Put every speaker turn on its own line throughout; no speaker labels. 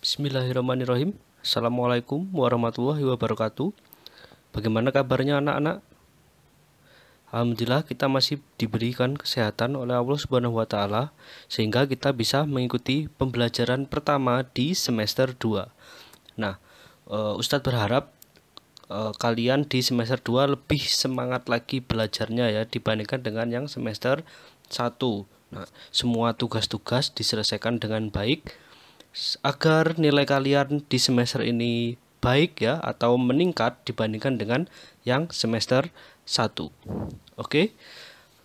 Bismillahirrahmanirrahim Assalamualaikum warahmatullahi wabarakatuh Bagaimana kabarnya anak-anak? Alhamdulillah kita masih diberikan kesehatan oleh Allah Subhanahu wa taala sehingga kita bisa mengikuti pembelajaran pertama di semester 2. Nah, eh, Ustadz berharap Eh, kalian di semester 2 lebih semangat lagi belajarnya ya dibandingkan dengan yang semester 1. Nah, semua tugas-tugas diselesaikan dengan baik agar nilai kalian di semester ini baik ya atau meningkat dibandingkan dengan yang semester 1. Oke.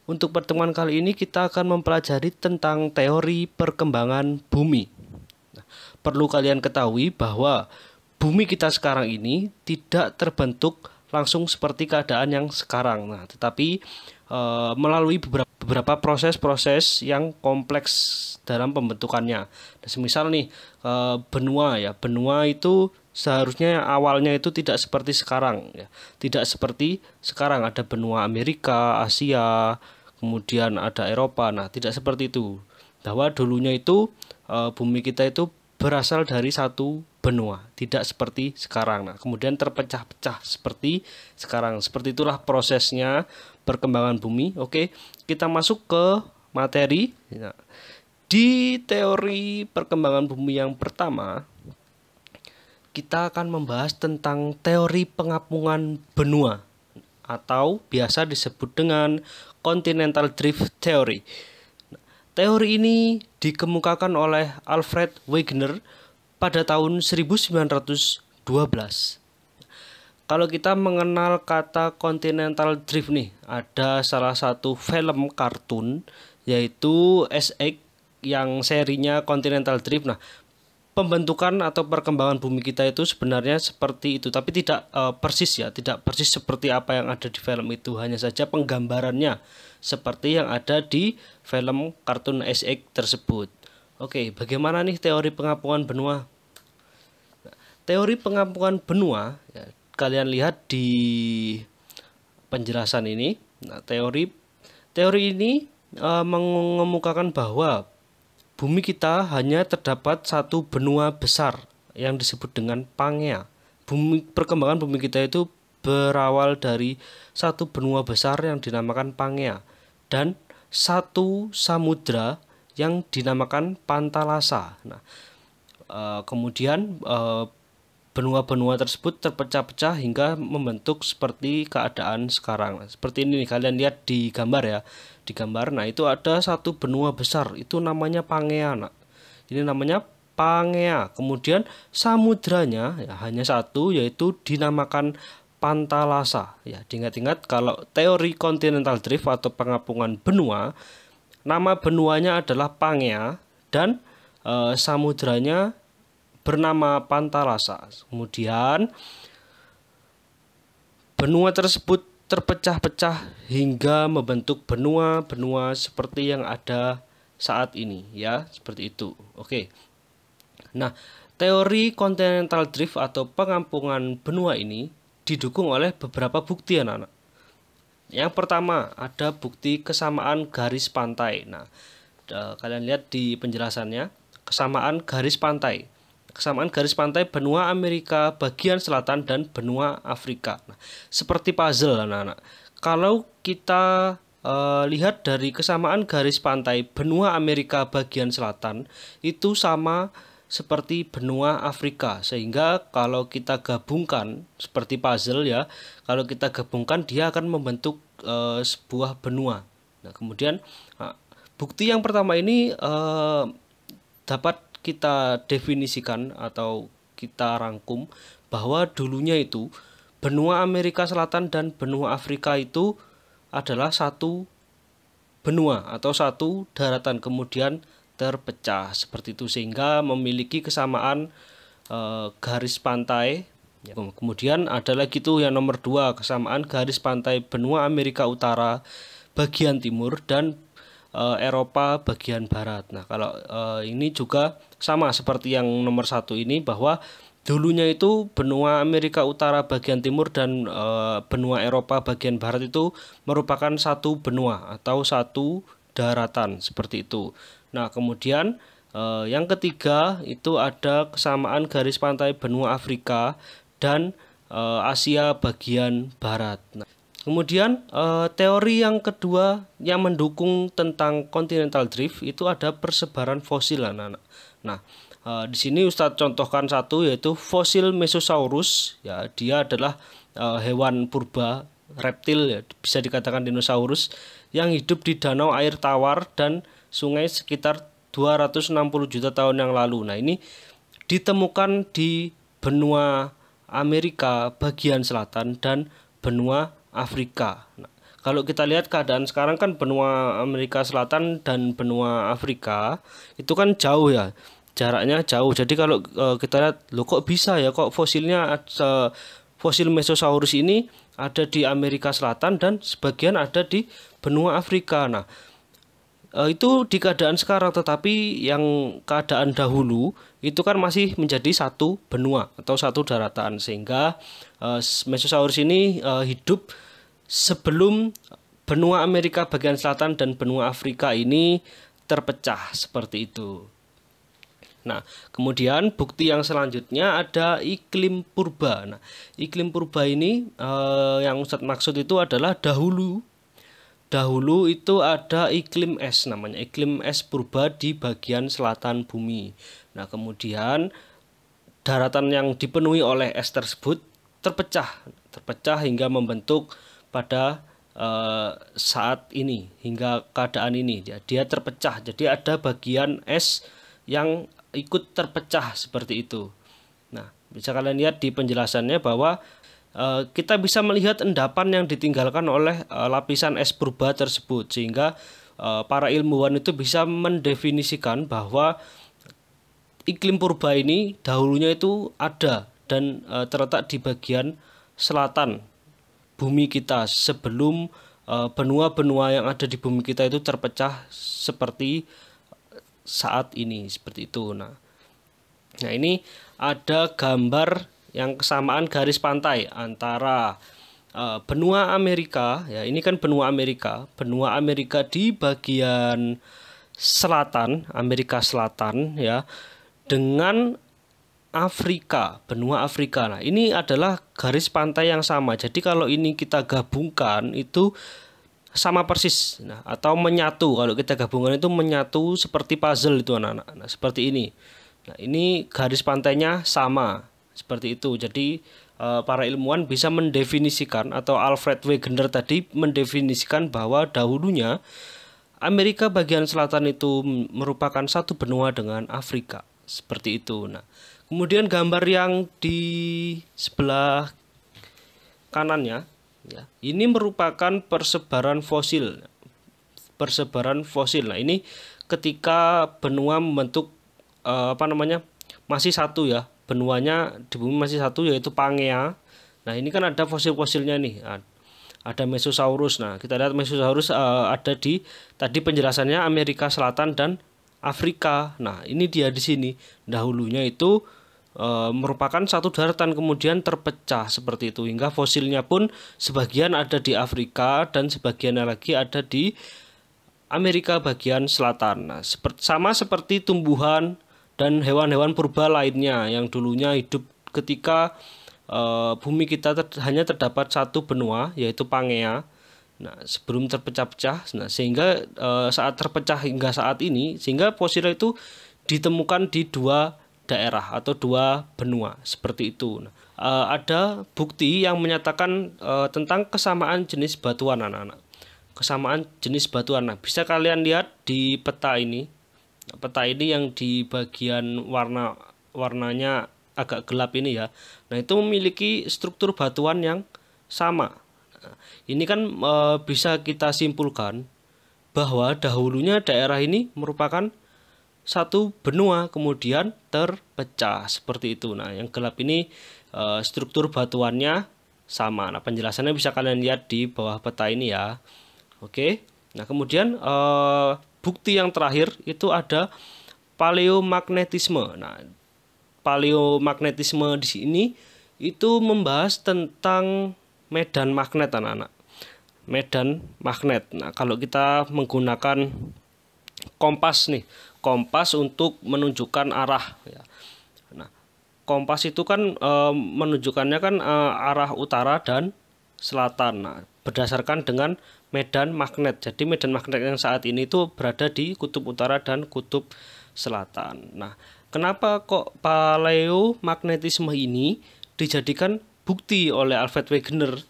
Untuk pertemuan kali ini kita akan mempelajari tentang teori perkembangan bumi. Nah, perlu kalian ketahui bahwa bumi kita sekarang ini tidak terbentuk langsung seperti keadaan yang sekarang. Nah, tetapi e, melalui beberapa, proses-proses yang kompleks dalam pembentukannya. Nah, semisal nih e, benua ya, benua itu seharusnya awalnya itu tidak seperti sekarang ya. Tidak seperti sekarang ada benua Amerika, Asia, kemudian ada Eropa. Nah, tidak seperti itu. Bahwa dulunya itu e, bumi kita itu berasal dari satu benua, tidak seperti sekarang. Nah, kemudian terpecah-pecah seperti sekarang. Seperti itulah prosesnya perkembangan bumi. Oke, kita masuk ke materi. Nah, di teori perkembangan bumi yang pertama, kita akan membahas tentang teori pengapungan benua atau biasa disebut dengan continental drift theory. Teori ini dikemukakan oleh Alfred Wegener pada tahun 1912. Kalau kita mengenal kata continental drift nih, ada salah satu film kartun yaitu SX yang serinya Continental Drift. Nah, pembentukan atau perkembangan bumi kita itu sebenarnya seperti itu, tapi tidak uh, persis ya, tidak persis seperti apa yang ada di film itu, hanya saja penggambarannya seperti yang ada di film kartun SX tersebut. Oke, bagaimana nih teori pengapungan benua? teori pengapungan benua, ya, kalian lihat di penjelasan ini. Nah, teori teori ini uh, mengemukakan bahwa bumi kita hanya terdapat satu benua besar yang disebut dengan Pangea. Bumi, perkembangan bumi kita itu berawal dari satu benua besar yang dinamakan Pangea dan satu samudra yang dinamakan Pantalasa. Nah, eh, kemudian eh, benua-benua tersebut terpecah-pecah hingga membentuk seperti keadaan sekarang. Seperti ini nih, kalian lihat di gambar ya. Di gambar, nah itu ada satu benua besar, itu namanya Pangea. nak. Ini namanya Pangea. Kemudian samudranya ya, hanya satu, yaitu dinamakan Pantalasa. Ya, diingat-ingat kalau teori continental drift atau pengapungan benua, nama benuanya adalah Pangea dan eh, samudranya bernama Pantarasa. Kemudian benua tersebut terpecah-pecah hingga membentuk benua-benua seperti yang ada saat ini ya, seperti itu. Oke. Nah, teori continental drift atau pengampungan benua ini didukung oleh beberapa bukti anak-anak. Yang pertama, ada bukti kesamaan garis pantai. Nah, eh, kalian lihat di penjelasannya, kesamaan garis pantai kesamaan garis pantai benua Amerika bagian selatan dan benua Afrika. Nah, seperti puzzle anak-anak. Kalau kita uh, lihat dari kesamaan garis pantai benua Amerika bagian selatan itu sama seperti benua Afrika sehingga kalau kita gabungkan seperti puzzle ya kalau kita gabungkan dia akan membentuk e, sebuah benua nah kemudian nah, bukti yang pertama ini e, dapat kita definisikan atau kita rangkum bahwa dulunya itu benua Amerika Selatan dan benua Afrika itu adalah satu benua atau satu daratan kemudian terpecah seperti itu sehingga memiliki kesamaan e, garis pantai ya. kemudian ada lagi tuh yang nomor dua kesamaan garis pantai benua Amerika Utara bagian timur dan uh, Eropa bagian barat. Nah, kalau uh, ini juga sama seperti yang nomor satu ini bahwa dulunya itu benua Amerika Utara bagian timur dan uh, benua Eropa bagian barat itu merupakan satu benua atau satu daratan seperti itu. Nah, kemudian uh, yang ketiga itu ada kesamaan garis pantai benua Afrika dan uh, Asia bagian barat. Nah, Kemudian uh, teori yang kedua yang mendukung tentang continental drift itu ada persebaran fosil anak-anak. Nah, uh, di sini Ustadz contohkan satu yaitu fosil Mesosaurus ya dia adalah uh, hewan purba reptil ya bisa dikatakan dinosaurus yang hidup di danau air tawar dan sungai sekitar 260 juta tahun yang lalu. Nah, ini ditemukan di benua Amerika bagian selatan dan benua Afrika. Nah, kalau kita lihat keadaan sekarang kan benua Amerika Selatan dan benua Afrika itu kan jauh ya jaraknya jauh jadi kalau e, kita lihat lo kok bisa ya kok fosilnya e, fosil Mesosaurus ini ada di Amerika Selatan dan sebagian ada di benua Afrika nah e, itu di keadaan sekarang tetapi yang keadaan dahulu itu kan masih menjadi satu benua atau satu daratan sehingga uh, Mesosaurus ini uh, hidup sebelum benua Amerika bagian selatan dan benua Afrika ini terpecah seperti itu. Nah, kemudian bukti yang selanjutnya ada iklim purba. Nah, iklim purba ini uh, yang Ustadz maksud itu adalah dahulu dahulu itu ada iklim es namanya iklim es purba di bagian selatan bumi Nah, kemudian daratan yang dipenuhi oleh es tersebut terpecah, terpecah hingga membentuk pada uh, saat ini hingga keadaan ini ya, dia terpecah. Jadi ada bagian es yang ikut terpecah seperti itu. Nah, bisa kalian lihat di penjelasannya bahwa e, kita bisa melihat endapan yang ditinggalkan oleh e, lapisan es purba tersebut sehingga para ilmuwan itu bisa mendefinisikan bahwa iklim purba ini dahulunya itu ada dan e, terletak di bagian selatan bumi kita sebelum eh, benua-benua yang ada di bumi kita itu terpecah seperti eh, saat ini seperti itu. Nah, nah ini ada gambar yang kesamaan garis pantai antara uh, benua Amerika. Ya, ini kan benua Amerika. Benua Amerika di bagian selatan Amerika Selatan ya dengan Afrika, benua Afrika. Nah, ini adalah garis pantai yang sama. Jadi kalau ini kita gabungkan itu sama persis nah, atau menyatu. Kalau kita gabungkan itu menyatu seperti puzzle itu anak-anak. Nah, seperti ini. Nah, ini garis pantainya sama seperti itu. Jadi eh, para ilmuwan bisa mendefinisikan atau Alfred Wegener tadi mendefinisikan bahwa dahulunya Amerika bagian selatan itu merupakan satu benua dengan Afrika seperti itu nah kemudian gambar yang di sebelah kanannya ya ini merupakan persebaran fosil persebaran fosil nah ini ketika benua membentuk eh, apa namanya masih satu ya benuanya di bumi masih satu yaitu Pangea nah ini kan ada fosil-fosilnya nih nah, ada Mesosaurus. Nah, kita lihat Mesosaurus uh, ada di tadi penjelasannya Amerika Selatan dan Afrika. Nah, ini dia di sini. Dahulunya itu e, merupakan satu daratan kemudian terpecah seperti itu hingga fosilnya pun sebagian ada di Afrika dan sebagian lagi ada di Amerika bagian selatan. Nah, seperti, sama seperti tumbuhan dan hewan-hewan purba lainnya yang dulunya hidup ketika e, bumi kita ter, hanya terdapat satu benua yaitu Pangea Nah, sebelum terpecah-pecah, nah sehingga e, saat terpecah hingga saat ini sehingga fosil itu ditemukan di dua daerah atau dua benua seperti itu. Nah, e, ada bukti yang menyatakan e, tentang kesamaan jenis batuan anak-anak. Kesamaan jenis batuan. Nah, bisa kalian lihat di peta ini. Peta ini yang di bagian warna warnanya agak gelap ini ya. Nah, itu memiliki struktur batuan yang sama ini kan e, bisa kita simpulkan bahwa dahulunya daerah ini merupakan satu benua kemudian terpecah seperti itu. Nah, yang gelap ini e, struktur batuannya sama. Nah, penjelasannya bisa kalian lihat di bawah peta ini ya. Oke. Nah, kemudian e, bukti yang terakhir itu ada paleomagnetisme. Nah, paleomagnetisme di sini itu membahas tentang medan magnet anak-anak medan magnet nah kalau kita menggunakan kompas nih kompas untuk menunjukkan arah ya. nah kompas itu kan e, menunjukkannya kan e, arah utara dan selatan nah berdasarkan dengan medan magnet jadi medan magnet yang saat ini itu berada di kutub utara dan kutub selatan nah kenapa kok paleomagnetisme ini dijadikan bukti oleh Alfred Wegener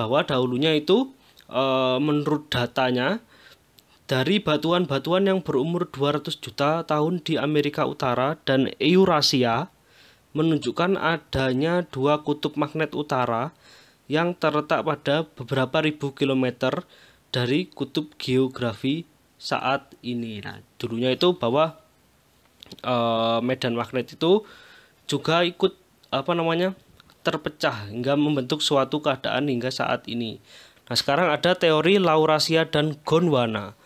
bahwa dahulunya itu eh, menurut datanya dari batuan-batuan yang berumur 200 juta tahun di Amerika Utara dan Eurasia menunjukkan adanya dua kutub magnet utara yang terletak pada beberapa ribu kilometer dari kutub geografi saat ini. Nah, dulunya itu bahwa e, medan magnet itu juga ikut apa namanya terpecah hingga membentuk suatu keadaan hingga saat ini. Nah, sekarang ada teori Laurasia dan Gondwana.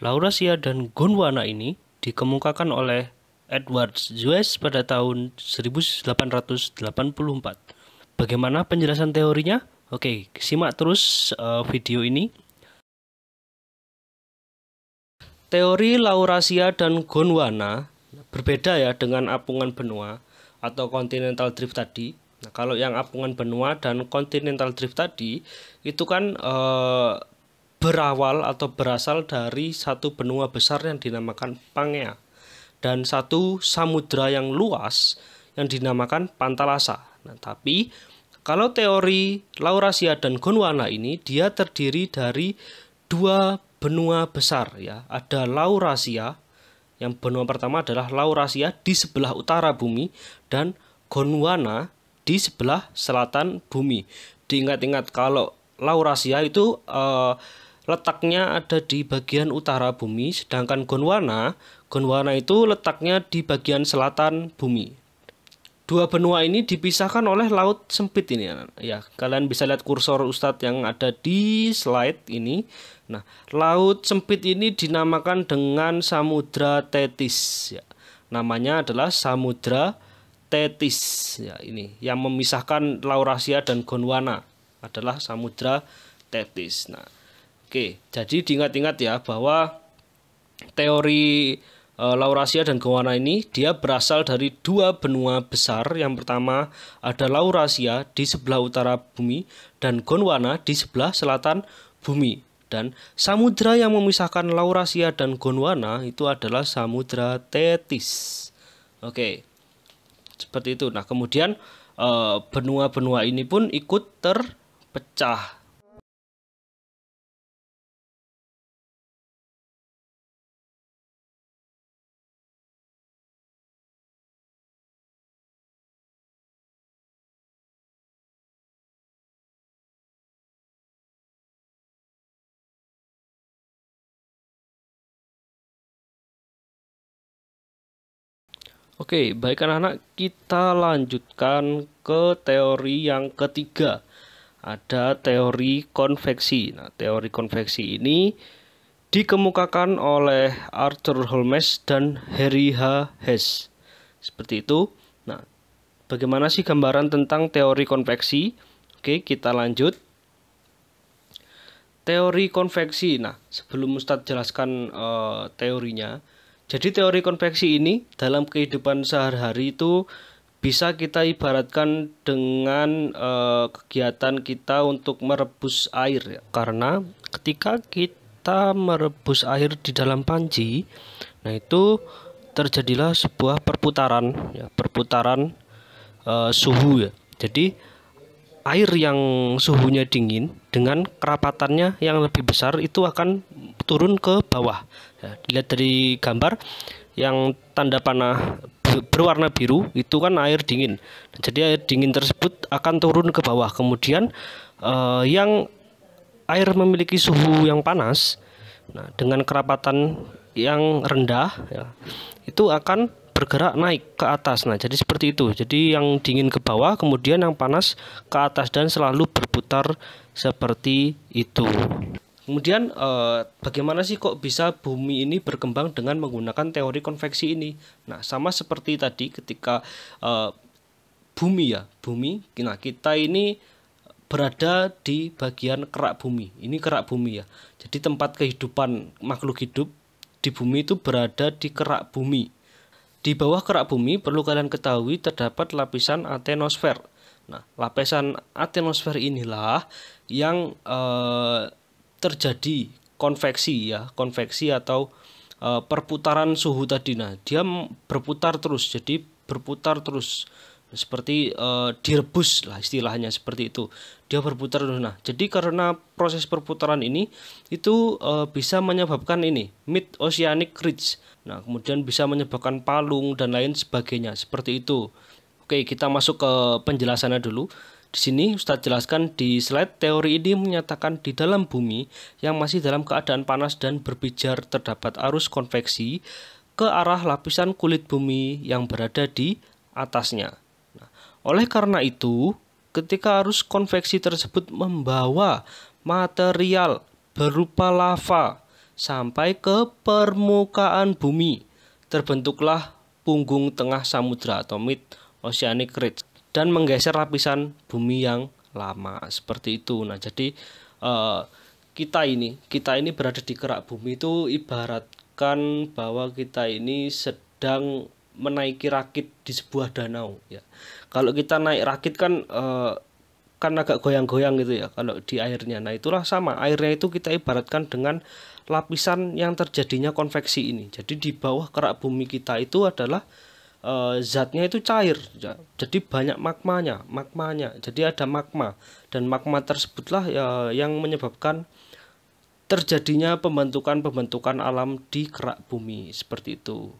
Laurasia dan Gondwana ini dikemukakan oleh Edward Zues pada tahun 1884. Bagaimana penjelasan teorinya? Oke, simak terus eh, video ini. Teori Laurasia dan Gondwana berbeda ya dengan apungan benua atau continental drift tadi Nah, kalau yang apungan benua dan continental drift tadi itu kan e, berawal atau berasal dari satu benua besar yang dinamakan Pangea dan satu samudra yang luas yang dinamakan Pantalasa. Nah, tapi kalau teori Laurasia dan Gondwana ini dia terdiri dari dua benua besar ya. Ada Laurasia yang benua pertama adalah Laurasia di sebelah utara bumi dan Gondwana di sebelah selatan bumi. Diingat-ingat kalau Laurasia itu uh, letaknya ada di bagian utara bumi, sedangkan Gondwana, Gondwana itu letaknya di bagian selatan bumi. Dua benua ini dipisahkan oleh laut sempit ini ya. Kalian bisa lihat kursor Ustadz yang ada di slide ini. Nah, laut sempit ini dinamakan dengan Samudra Tetis ya. Namanya adalah Samudra Tetis ya ini yang memisahkan Laurasia dan Gondwana adalah Samudra Tetis. Nah, oke, jadi diingat-ingat ya bahwa teori e, eh, Laurasia dan Gondwana ini dia berasal dari dua benua besar. Yang pertama ada Laurasia di sebelah utara bumi dan Gondwana di sebelah selatan bumi. Dan samudra yang memisahkan Laurasia dan Gondwana itu adalah Samudra Tetis. Oke seperti itu. Nah, kemudian eh, benua-benua ini pun ikut terpecah
Oke, baik anak-anak, kita lanjutkan ke teori
yang ketiga. Ada teori konveksi. Nah, teori konveksi ini dikemukakan oleh Arthur Holmes dan Harry H. Hess. Seperti itu. Nah, bagaimana sih gambaran tentang teori konveksi? Oke, kita lanjut. Teori konveksi. Nah, sebelum Ustadz jelaskan uh, teorinya, jadi teori konveksi ini dalam kehidupan sehari-hari itu bisa kita ibaratkan dengan e, kegiatan kita untuk merebus air ya. Karena ketika kita merebus air di dalam panci, nah itu terjadilah sebuah perputaran ya, perputaran e, suhu ya. Jadi air yang suhunya dingin dengan kerapatannya yang lebih besar itu akan turun ke bawah ya, dilihat dari gambar yang tanda panah berwarna biru itu kan air dingin nah, jadi air dingin tersebut akan turun ke bawah kemudian eh, yang air memiliki suhu yang panas nah dengan kerapatan yang rendah ya, itu akan bergerak naik ke atas. Nah, jadi seperti itu. Jadi yang dingin ke bawah, kemudian yang panas ke atas dan selalu berputar seperti itu. Kemudian eh, bagaimana sih kok bisa bumi ini berkembang dengan menggunakan teori konveksi ini? Nah, sama seperti tadi ketika eh, bumi ya, bumi. Nah, kita ini berada di bagian kerak bumi. Ini kerak bumi ya. Jadi tempat kehidupan makhluk hidup di bumi itu berada di kerak bumi. Di bawah kerak bumi perlu kalian ketahui terdapat lapisan atmosfer. Nah, lapisan atmosfer inilah yang eh, terjadi konveksi ya konveksi atau uh, perputaran suhu tadi nah dia berputar terus jadi berputar terus seperti uh, direbus lah istilahnya seperti itu dia berputar terus nah jadi karena proses perputaran ini itu uh, bisa menyebabkan ini mid oceanic ridge nah kemudian bisa menyebabkan palung dan lain sebagainya seperti itu oke kita masuk ke penjelasannya dulu di sini Ustadz jelaskan di slide teori ini menyatakan di dalam bumi yang masih dalam keadaan panas dan berpijar terdapat arus konveksi ke arah lapisan kulit bumi yang berada di atasnya. Nah, oleh karena itu, ketika arus konveksi tersebut membawa material berupa lava sampai ke permukaan bumi, terbentuklah punggung tengah samudra atau mid oceanic ridge dan menggeser lapisan bumi yang lama seperti itu. Nah, jadi uh, kita ini, kita ini berada di kerak bumi itu ibaratkan bahwa kita ini sedang menaiki rakit di sebuah danau ya. Kalau kita naik rakit kan uh, kan agak goyang-goyang gitu ya kalau di airnya. Nah, itulah sama. Airnya itu kita ibaratkan dengan lapisan yang terjadinya konveksi ini. Jadi di bawah kerak bumi kita itu adalah uh, zatnya itu cair jadi banyak magmanya magmanya jadi ada magma dan magma tersebutlah ya, yang menyebabkan terjadinya pembentukan-pembentukan alam di kerak bumi seperti itu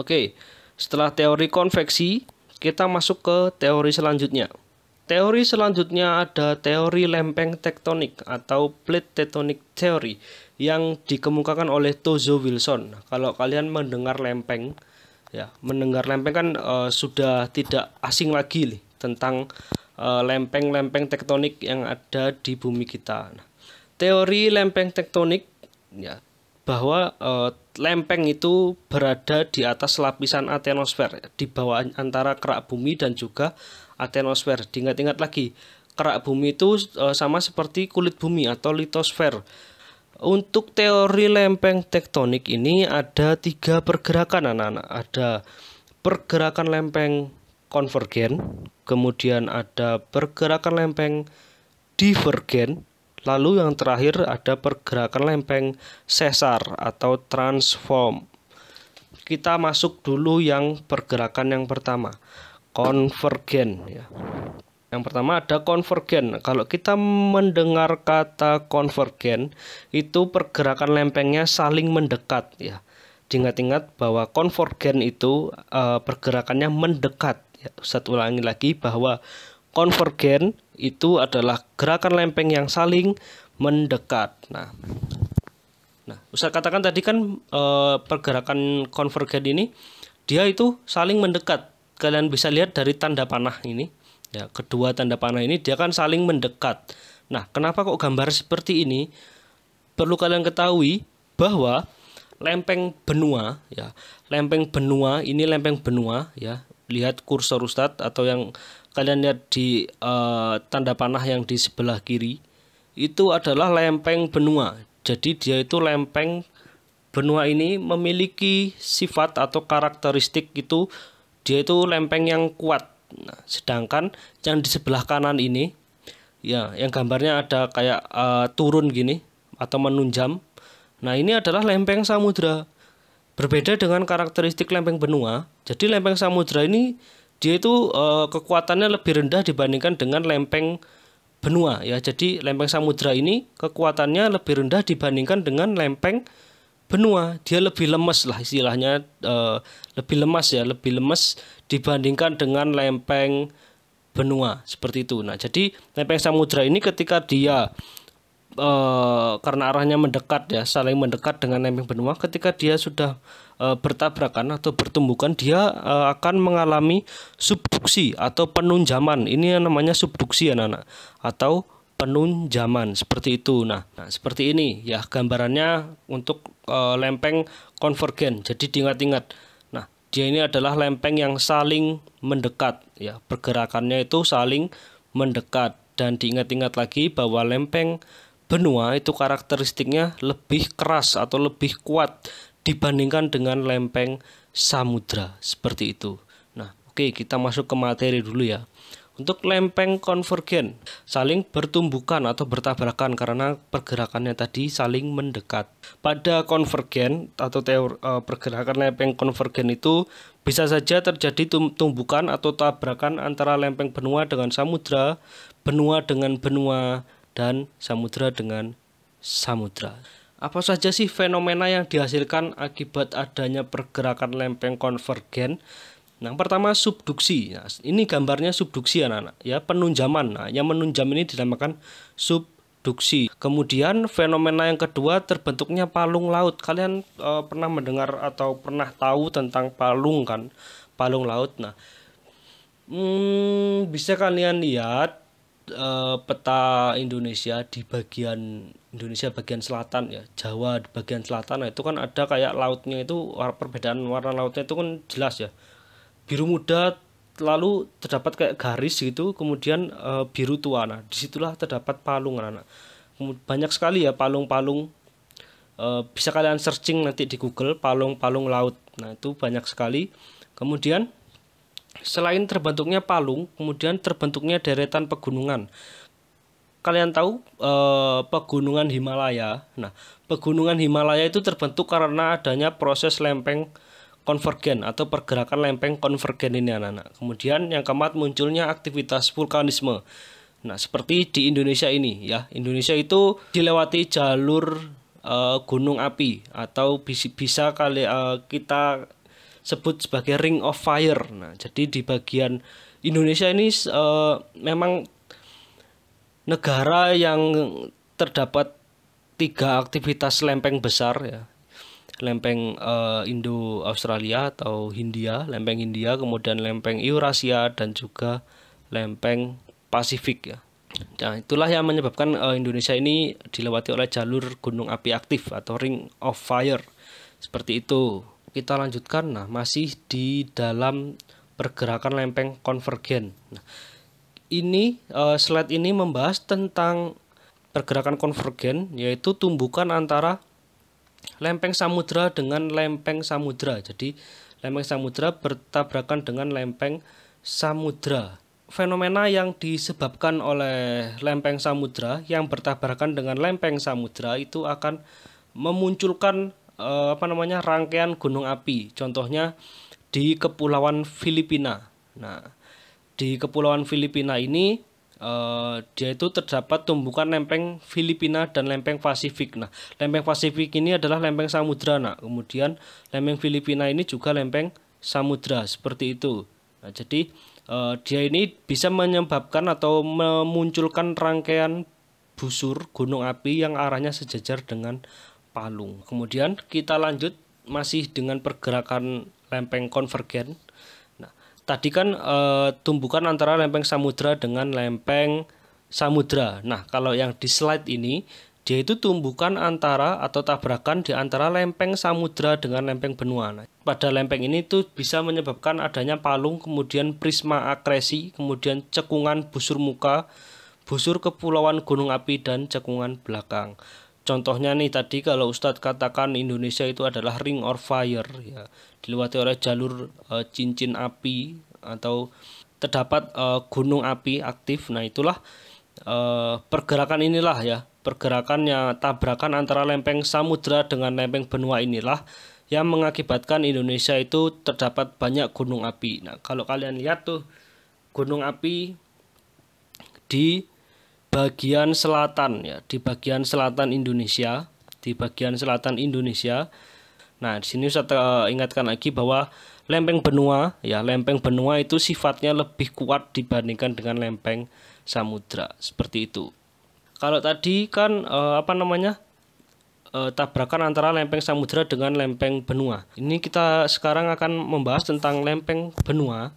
oke setelah teori konveksi kita masuk ke teori selanjutnya Teori selanjutnya ada teori lempeng tektonik atau plate tectonic theory yang dikemukakan oleh Tozo Wilson. Kalau kalian mendengar lempeng, ya mendengar lempeng kan uh, sudah tidak asing lagi nih, tentang eh, lempeng-lempeng tektonik yang ada di bumi kita nah, teori lempeng tektonik ya bahwa uh, lempeng itu berada di atas lapisan atenosfer di bawah antara kerak bumi dan juga atenosfer diingat-ingat lagi kerak bumi itu e, sama seperti kulit bumi atau litosfer untuk teori lempeng tektonik ini ada tiga pergerakan anak-anak. Ada pergerakan lempeng konvergen, kemudian ada pergerakan lempeng divergen, lalu yang terakhir ada pergerakan lempeng sesar atau transform. Kita masuk dulu yang pergerakan yang pertama, konvergen ya. Yang pertama ada konvergen. Kalau kita mendengar kata konvergen, itu pergerakan lempengnya saling mendekat ya. Diingat-ingat bahwa konvergen itu e, pergerakannya mendekat. Ya, Ustadz ulangi lagi bahwa konvergen itu adalah gerakan lempeng yang saling mendekat. Nah, nah Ustadz katakan tadi kan e, pergerakan konvergen ini dia itu saling mendekat. Kalian bisa lihat dari tanda panah ini Ya, kedua tanda panah ini dia akan saling mendekat. Nah, kenapa kok gambar seperti ini? Perlu kalian ketahui bahwa lempeng benua ya, lempeng benua ini lempeng benua ya. Lihat kursor ustad atau yang kalian lihat di uh, tanda panah yang di sebelah kiri itu adalah lempeng benua. Jadi dia itu lempeng benua ini memiliki sifat atau karakteristik itu dia itu lempeng yang kuat Nah, sedangkan yang di sebelah kanan ini ya yang gambarnya ada kayak uh, turun gini atau menunjam. Nah, ini adalah lempeng samudra. Berbeda dengan karakteristik lempeng benua. Jadi lempeng samudra ini dia itu uh, kekuatannya lebih rendah dibandingkan dengan lempeng benua ya. Jadi lempeng samudra ini kekuatannya lebih rendah dibandingkan dengan lempeng benua dia lebih lemes lah istilahnya uh, lebih lemas ya lebih lemes dibandingkan dengan lempeng benua seperti itu nah jadi lempeng samudra ini ketika dia uh, karena arahnya mendekat ya saling mendekat dengan lempeng benua ketika dia sudah uh, bertabrakan atau bertumbukan dia uh, akan mengalami subduksi atau penunjaman ini yang namanya subduksi anak-anak atau penunjaman seperti itu. Nah, nah seperti ini ya gambarannya untuk e, lempeng konvergen. Jadi diingat-ingat. Nah, dia ini adalah lempeng yang saling mendekat ya. Pergerakannya itu saling mendekat dan diingat-ingat lagi bahwa lempeng benua itu karakteristiknya lebih keras atau lebih kuat dibandingkan dengan lempeng samudra seperti itu. Nah, oke kita masuk ke materi dulu ya untuk lempeng konvergen saling bertumbukan atau bertabrakan karena pergerakannya tadi saling mendekat. Pada konvergen atau teori, eh, pergerakan lempeng konvergen itu bisa saja terjadi tumbukan atau tabrakan antara lempeng benua dengan samudra, benua dengan benua dan samudra dengan samudra. Apa saja sih fenomena yang dihasilkan akibat adanya pergerakan lempeng konvergen Nah pertama subduksi. Nah, ini gambarnya subduksi anak-anak ya, penunjaman. Nah, yang menunjam ini dinamakan subduksi. Kemudian fenomena yang kedua terbentuknya palung laut. Kalian e, pernah mendengar atau pernah tahu tentang palung kan? Palung laut. Nah, hmm, bisa kalian lihat e, peta Indonesia di bagian Indonesia bagian selatan ya, Jawa di bagian selatan. Nah, itu kan ada kayak lautnya itu perbedaan warna lautnya itu kan jelas ya biru muda lalu terdapat kayak garis gitu kemudian e, biru tua nah disitulah terdapat palung anak, -anak. banyak sekali ya palung-palung e, bisa kalian searching nanti di Google palung-palung laut nah itu banyak sekali kemudian selain terbentuknya palung kemudian terbentuknya deretan pegunungan kalian tahu e, pegunungan Himalaya nah pegunungan Himalaya itu terbentuk karena adanya proses lempeng konvergen atau pergerakan lempeng konvergen ini anak-anak. Kemudian yang keempat munculnya aktivitas vulkanisme. Nah, seperti di Indonesia ini ya. Indonesia itu dilewati jalur uh, gunung api atau bisa, bisa kali uh, kita sebut sebagai ring of fire. Nah, jadi di bagian Indonesia ini uh, memang negara yang terdapat tiga aktivitas lempeng besar ya lempeng uh, eh, Indo Australia atau Hindia, lempeng India, kemudian lempeng Eurasia dan juga lempeng Pasifik ya. Nah, itulah yang menyebabkan uh, Indonesia ini dilewati oleh jalur gunung api aktif atau ring of fire. Seperti itu. Kita lanjutkan nah masih di dalam pergerakan lempeng konvergen. Nah, ini uh, slide ini membahas tentang pergerakan konvergen yaitu tumbukan antara lempeng samudra dengan lempeng samudra. Jadi lempeng samudra bertabrakan dengan lempeng samudra. Fenomena yang disebabkan oleh lempeng samudra yang bertabrakan dengan lempeng samudra itu akan memunculkan eh, apa namanya rangkaian gunung api. Contohnya di kepulauan Filipina. Nah, di kepulauan Filipina ini Eh, dia itu terdapat tumbukan lempeng Filipina dan lempeng Pasifik. Nah, lempeng Pasifik ini adalah lempeng samudra. Nah, kemudian lempeng Filipina ini juga lempeng samudra seperti itu. Nah, jadi uh, dia ini bisa menyebabkan atau memunculkan rangkaian busur gunung api yang arahnya sejajar dengan palung. Kemudian kita lanjut masih dengan pergerakan lempeng konvergen tadi kan e, tumbukan antara lempeng samudra dengan lempeng samudra. Nah, kalau yang di slide ini dia itu tumbukan antara atau tabrakan di antara lempeng samudra dengan lempeng benua. Nah, pada lempeng ini itu bisa menyebabkan adanya palung, kemudian prisma akresi, kemudian cekungan busur muka, busur kepulauan gunung api dan cekungan belakang. Contohnya nih tadi kalau Ustadz katakan Indonesia itu adalah ring or fire ya, dilewati oleh jalur e, cincin api atau terdapat e, gunung api aktif. Nah, itulah e, pergerakan inilah ya, pergerakannya tabrakan antara lempeng samudra dengan lempeng benua inilah yang mengakibatkan Indonesia itu terdapat banyak gunung api. Nah, kalau kalian lihat tuh gunung api di bagian selatan ya, di bagian selatan Indonesia, di bagian selatan Indonesia. Nah, di sini saya eh, ingatkan lagi bahwa lempeng benua ya, lempeng benua itu sifatnya lebih kuat dibandingkan dengan lempeng samudra seperti itu. Kalau tadi kan e, apa namanya? e, tabrakan antara lempeng samudra dengan lempeng benua. Ini kita sekarang akan membahas tentang lempeng benua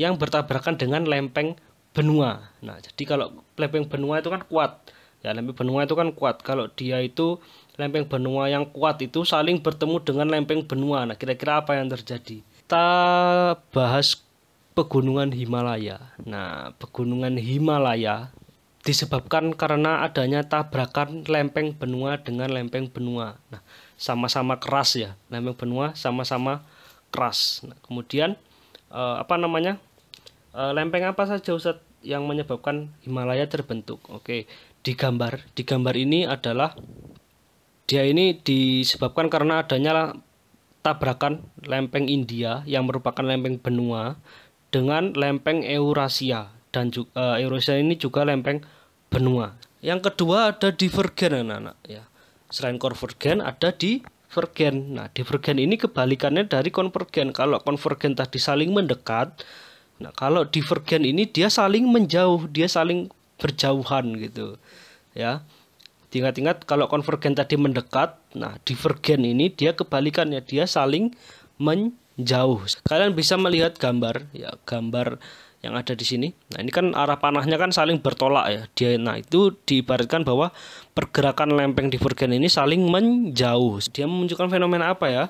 yang bertabrakan dengan lempeng benua. Nah, jadi kalau lempeng benua itu kan kuat ya lempeng benua itu kan kuat kalau dia itu lempeng benua yang kuat itu saling bertemu dengan lempeng benua nah kira-kira apa yang terjadi kita bahas pegunungan Himalaya nah pegunungan Himalaya disebabkan karena adanya tabrakan lempeng benua dengan lempeng benua nah sama-sama keras ya lempeng benua sama-sama keras nah, kemudian eh, apa namanya eh, lempeng apa saja Ustaz yang menyebabkan Himalaya terbentuk. Oke, di gambar, di gambar ini adalah dia ini disebabkan karena adanya tabrakan lempeng India yang merupakan lempeng benua dengan lempeng Eurasia dan juga uh, eh, Eurasia ini juga lempeng benua. Yang kedua ada divergen anak-anak ya. Selain konvergen ada divergen. Nah, divergen ini kebalikannya dari konvergen. Kalau konvergen tadi saling mendekat, Nah, kalau divergen ini dia saling menjauh, dia saling berjauhan gitu. Ya. Ingat-ingat kalau konvergen tadi mendekat, nah divergen ini dia kebalikannya, dia saling menjauh. Kalian bisa melihat gambar ya, gambar yang ada di sini. Nah, ini kan arah panahnya kan saling bertolak ya. Dia nah itu diibaratkan bahwa pergerakan lempeng divergen ini saling menjauh. Dia menunjukkan fenomena apa ya?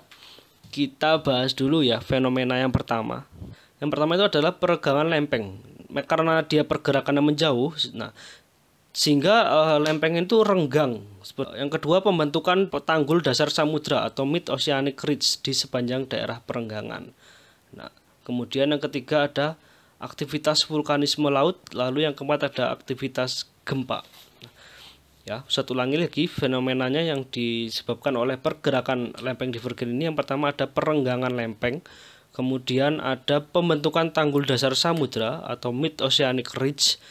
Kita bahas dulu ya fenomena yang pertama. Yang pertama itu adalah peregangan lempeng. Karena dia pergerakannya menjauh, nah sehingga uh, lempeng itu renggang. Yang kedua pembentukan tanggul dasar samudra atau mid oceanic ridge di sepanjang daerah perenggangan. Nah, kemudian yang ketiga ada aktivitas vulkanisme laut, lalu yang keempat ada aktivitas gempa. ya, satu lagi lagi fenomenanya yang disebabkan oleh pergerakan lempeng divergen ini yang pertama ada perenggangan lempeng Kemudian ada pembentukan tanggul dasar samudra atau mid oceanic ridge.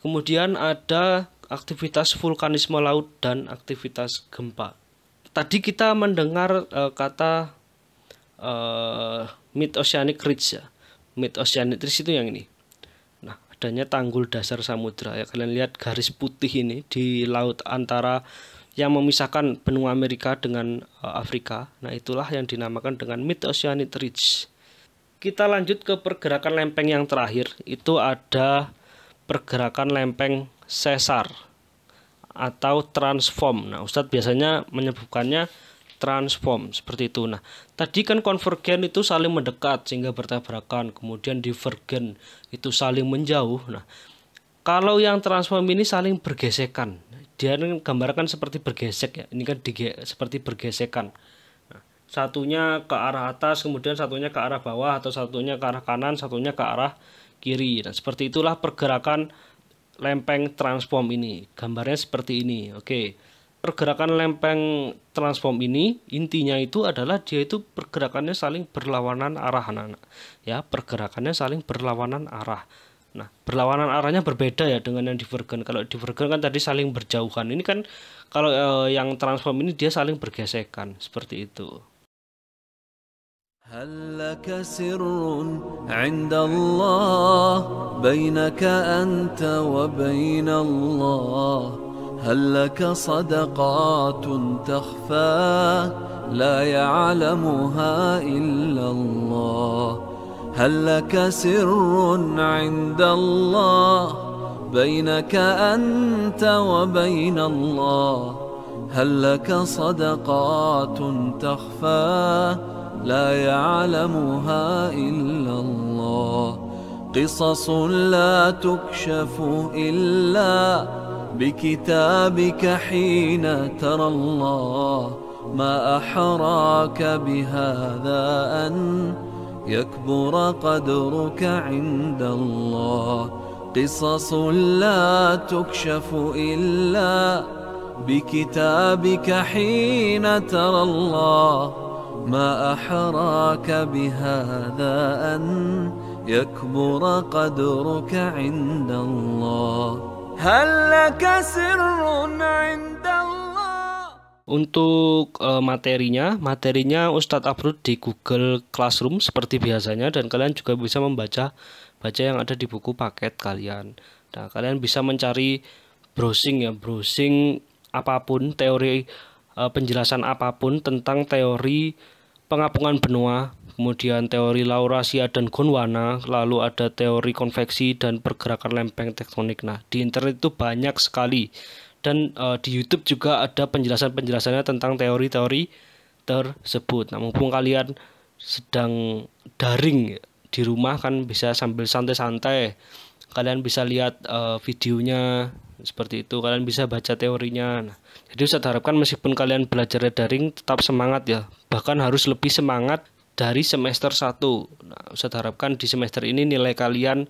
Kemudian ada aktivitas vulkanisme laut dan aktivitas gempa. Tadi kita mendengar uh, kata uh, eh, mid oceanic ridge ya. Mid oceanic ridge itu yang ini. Nah, adanya tanggul dasar samudra ya. Kalian lihat garis putih ini di laut antara yang memisahkan benua Amerika dengan eh, Afrika. Nah, itulah yang dinamakan dengan Mid Oceanic Ridge. Kita lanjut ke pergerakan lempeng yang terakhir, itu ada pergerakan lempeng sesar atau transform. Nah, Ustadz biasanya menyebutkannya transform seperti itu. Nah, tadi kan konvergen itu saling mendekat sehingga bertabrakan, kemudian divergen itu saling menjauh. Nah, kalau yang transform ini saling bergesekan dia gambarkan seperti bergesek ya ini kan dige, seperti bergesekan nah, satunya ke arah atas kemudian satunya ke arah bawah atau satunya ke arah kanan satunya ke arah kiri dan nah, seperti itulah pergerakan lempeng transform ini gambarnya seperti ini oke pergerakan lempeng transform ini intinya itu adalah dia itu pergerakannya saling berlawanan arah anak-anak ya pergerakannya saling berlawanan arah Nah, berlawanan arahnya berbeda ya dengan yang divergen. Kalau divergen kan tadi saling berjauhan. Ini kan kalau e, yang transform ini dia saling
bergesekan seperti itu. هل لك سر عند الله بينك أنت وبين الله هل لك صدقات تخفى لا يعلمها إلا الله قصص لا تكشف إلا بكتابك حين ترى الله ما أحراك بهذا أن يكبر قدرك عند الله قصص لا تكشف إلا بكتابك حين ترى الله ما أحراك بهذا أن يكبر قدرك عند الله هل لك سر عند الله Untuk
e, materinya, materinya Ustadz upload di Google Classroom seperti biasanya dan kalian juga bisa membaca baca yang ada di buku paket kalian. Nah, kalian bisa mencari browsing ya, browsing apapun teori e, penjelasan apapun tentang teori pengapungan benua, kemudian teori Laurasia dan Gondwana, lalu ada teori konveksi dan pergerakan lempeng tektonik. Nah, di internet itu banyak sekali dan uh, di YouTube juga ada penjelasan-penjelasannya tentang teori-teori tersebut. Nah, mumpung kalian sedang daring di rumah kan bisa sambil santai-santai. Kalian bisa lihat uh, videonya seperti itu, kalian bisa baca teorinya. Nah, jadi saya harapkan meskipun kalian belajar daring tetap semangat ya. Bahkan harus lebih semangat dari semester 1. Nah, saya harapkan di semester ini nilai kalian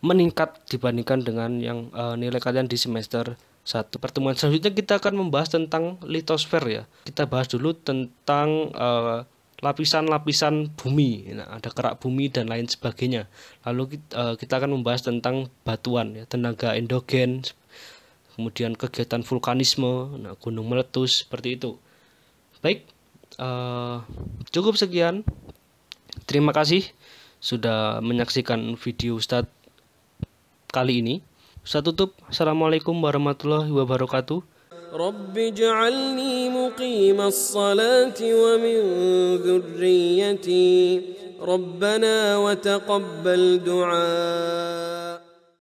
meningkat dibandingkan dengan yang uh, nilai kalian di semester satu pertemuan selanjutnya kita akan membahas tentang litosfer ya kita bahas dulu tentang eh, lapisan-lapisan uh, bumi nah, ada kerak bumi dan lain sebagainya lalu kita, uh, eh, kita akan membahas tentang batuan ya tenaga endogen kemudian kegiatan vulkanisme nah, gunung meletus seperti itu baik uh, cukup sekian terima kasih sudah menyaksikan video Ustadz kali ini saya tutup. Assalamualaikum warahmatullahi wabarakatuh. Rabbi ja'alni muqimas
salati wa min dhurriyyati. Rabbana wa taqabbal du'a.